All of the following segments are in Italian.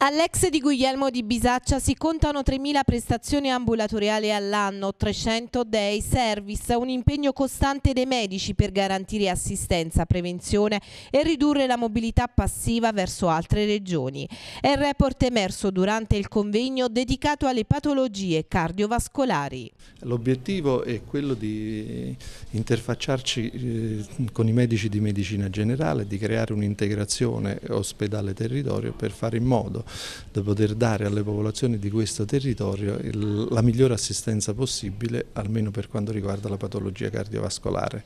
All'ex di Guglielmo di Bisaccia si contano 3.000 prestazioni ambulatoriali all'anno, 300 day service, un impegno costante dei medici per garantire assistenza, prevenzione e ridurre la mobilità passiva verso altre regioni. È il report emerso durante il convegno dedicato alle patologie cardiovascolari. L'obiettivo è quello di eh, interfacciarci eh, con i medici di medicina generale, di creare un'integrazione ospedale-territorio per fare in modo da poter dare alle popolazioni di questo territorio la migliore assistenza possibile, almeno per quanto riguarda la patologia cardiovascolare.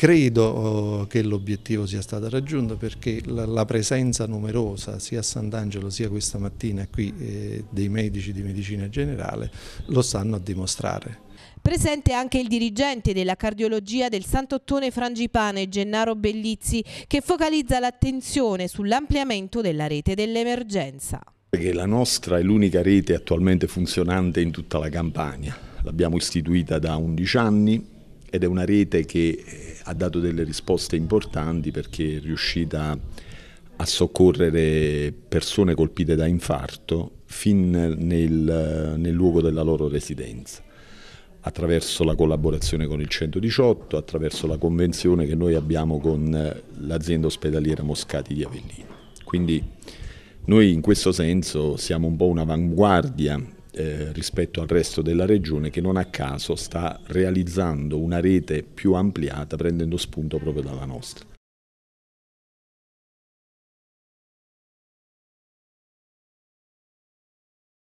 Credo oh, che l'obiettivo sia stato raggiunto perché la, presenza numerosa sia a Sant'Angelo sia questa mattina qui eh, dei medici di medicina generale lo stanno a dimostrare. Presente anche il dirigente della cardiologia del Sant'Ottone Frangipane, Gennaro Bellizzi, che focalizza l'attenzione sull'ampliamento della rete dell'emergenza. la nostra è l'unica rete attualmente funzionante in tutta la Campania. L'abbiamo istituita da 11 anni, ed è una rete che eh, ha dato delle risposte importanti perché è riuscita a soccorrere persone colpite da infarto fin nel, nel luogo della loro residenza attraverso la collaborazione con il 118, attraverso la convenzione che noi abbiamo con eh, l'azienda ospedaliera Moscati di Avellino. Quindi noi in questo senso siamo un po' un'avanguardia eh, rispetto al resto della regione che non a caso sta realizzando una rete più ampliata prendendo spunto proprio dalla nostra.